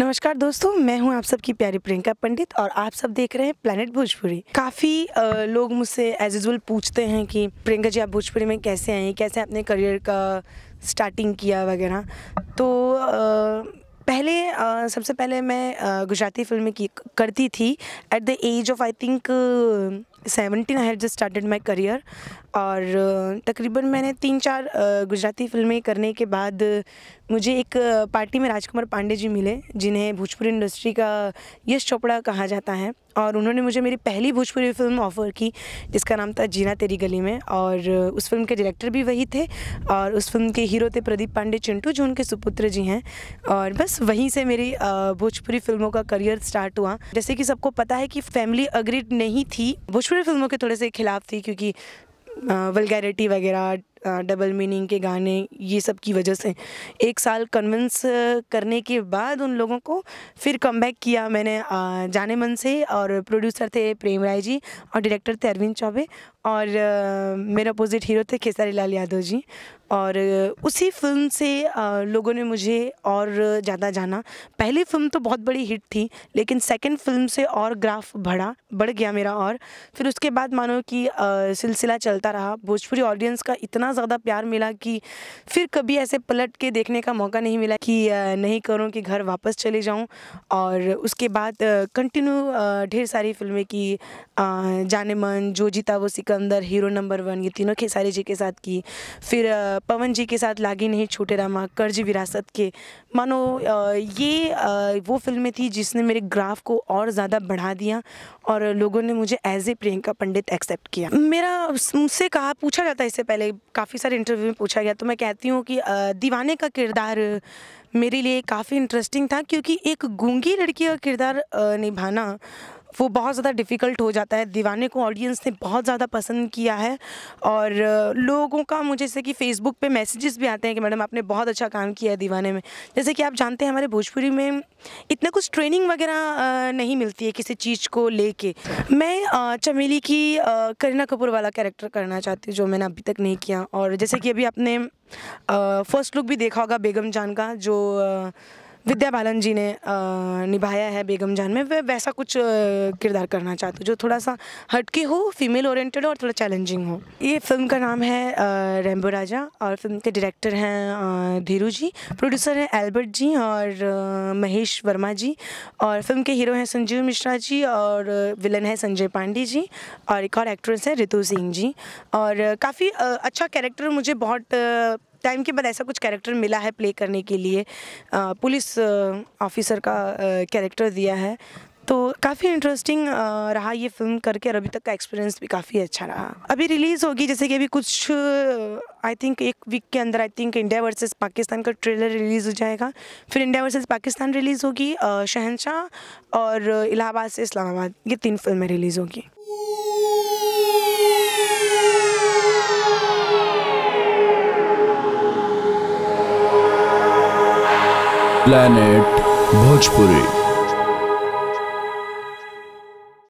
नमस्कार दोस्तों मैं हूं आप सबकी प्यारी प्रियंका पंडित और आप सब देख रहे हैं प्लानट भोजपुरी काफ़ी लोग मुझसे एज यूजल पूछते हैं कि प्रियंका जी आप भोजपुरी में कैसे आई कैसे आपने करियर का स्टार्टिंग किया वगैरह तो आ, पहले आ, सबसे पहले मैं गुजराती फिल्में की करती थी at the age of I think seventeen I had just started my career और तकरीबन मैंने तीन चार गुजराती फिल्में करने के बाद मुझे एक पार्टी में राजकुमार पांडे जी मिले जिन्हें भोजपुरी इंडस्ट्री का यश चोपड़ा कहा जाता है और उन्होंने मुझे मेरी पहली भोजपुरी फिल्म ऑफ़र की जिसका नाम था जीना तेरी गली में और उस फिल्म के डायरेक्टर भी वही थे और उस फिल्म के हीरो थे प्रदीप पांडे चिंटू जो उनके सुपुत्र जी हैं और बस वहीं से मेरी भोजपुरी फिल्मों का करियर स्टार्ट हुआ जैसे कि सबको पता है कि फैमिली अग्रीड नहीं थी भोजपुरी फिल्मों के थोड़े से खिलाफ थी क्योंकि वलगैरिटी वगैरह डबल मीनिंग के गाने ये सब की वजह से एक साल कन्विंस करने के बाद उन लोगों को फिर कम किया मैंने जाने मन से और प्रोड्यूसर थे प्रेम राय जी और डायरेक्टर थे अरविंद चौबे और मेरा अपोजिट हीरो थे खेसारी लाल यादव जी और उसी फिल्म से लोगों ने मुझे और ज़्यादा जाना पहली फिल्म तो बहुत बड़ी हिट थी लेकिन सेकंड फिल्म से और ग्राफ बढ़ा बढ़ गया मेरा और फिर उसके बाद मानो कि सिलसिला चलता रहा भोजपुरी ऑडियंस का इतना इतना ज़्यादा प्यार मिला कि फिर कभी ऐसे पलट के देखने का मौका नहीं मिला कि नहीं करूँ कि घर वापस चले जाऊँ और उसके बाद कंटिन्यू ढेर सारी फिल्में की जाने मन जो जीता वो सिकंदर हीरो नंबर वन ये तीनों खेसारी जी के साथ की फिर पवन जी के साथ लागी नहीं छोटे रामा कर्ज विरासत के मानो ये वो फिल्में थी जिसने मेरे ग्राफ को और ज़्यादा बढ़ा दिया और लोगों ने मुझे as a Priyanka Pandit accept किया मेरा मुझसे कहा पूछा जाता है इससे पहले काफ़ी सारे इंटरव्यू में पूछा गया तो मैं कहती हूँ कि दीवाने का किरदार मेरे लिए काफ़ी इंटरेस्टिंग था क्योंकि एक गूंगी लड़की का किरदार निभाना वो बहुत ज़्यादा डिफ़िकल्ट हो जाता है दीवाने को ऑडियंस ने बहुत ज़्यादा पसंद किया है और लोगों का मुझे जैसे कि फ़ेसबुक पे मैसेजेस भी आते हैं कि मैडम आपने बहुत अच्छा काम किया है दीवाने में जैसे कि आप जानते हैं हमारे भोजपुरी में इतना कुछ ट्रेनिंग वगैरह नहीं मिलती है किसी चीज़ को लेके मैं चमेली की करीना कपूर वाला कैरेक्टर करना चाहती हूँ जो मैंने अभी तक नहीं किया और जैसे कि अभी आपने फ़र्स्ट लुक भी देखा होगा बेगम जान का जो विद्या बालन जी ने निभाया है बेगम जान में वह वैसा कुछ किरदार करना चाहती हूँ जो थोड़ा सा हटके हो फीमेल ओरिएंटेड और थोड़ा चैलेंजिंग हो ये फिल्म का नाम है रेम्बो राजा और फिल्म के डायरेक्टर हैं धीरू जी प्रोड्यूसर हैं एल्बर्ट जी और महेश वर्मा जी और फिल्म के हीरो हैं संजीव मिश्रा जी और विलन है संजय पांडे जी और एक और एक्ट्रेस है रितु सिंह जी और काफ़ी अच्छा कैरेक्टर मुझे बहुत टाइम के बाद ऐसा कुछ कैरेक्टर मिला है प्ले करने के लिए पुलिस ऑफिसर का कैरेक्टर दिया है तो काफ़ी इंटरेस्टिंग रहा ये फिल्म करके और अभी तक का एक्सपीरियंस भी काफ़ी अच्छा रहा अभी रिलीज़ होगी जैसे कि अभी कुछ आई थिंक एक वीक के अंदर I think India versus Pakistan का ट्रेलर रिलीज़ हो जाएगा फिर इंडिया वर्सेस पाकिस्तान रिलीज़ होगी शहनशाह और इलाहाबाद से इस्लामाबाद ये तीन फिल्में रिलीज़ होगी प्लैनेट भोजपुरी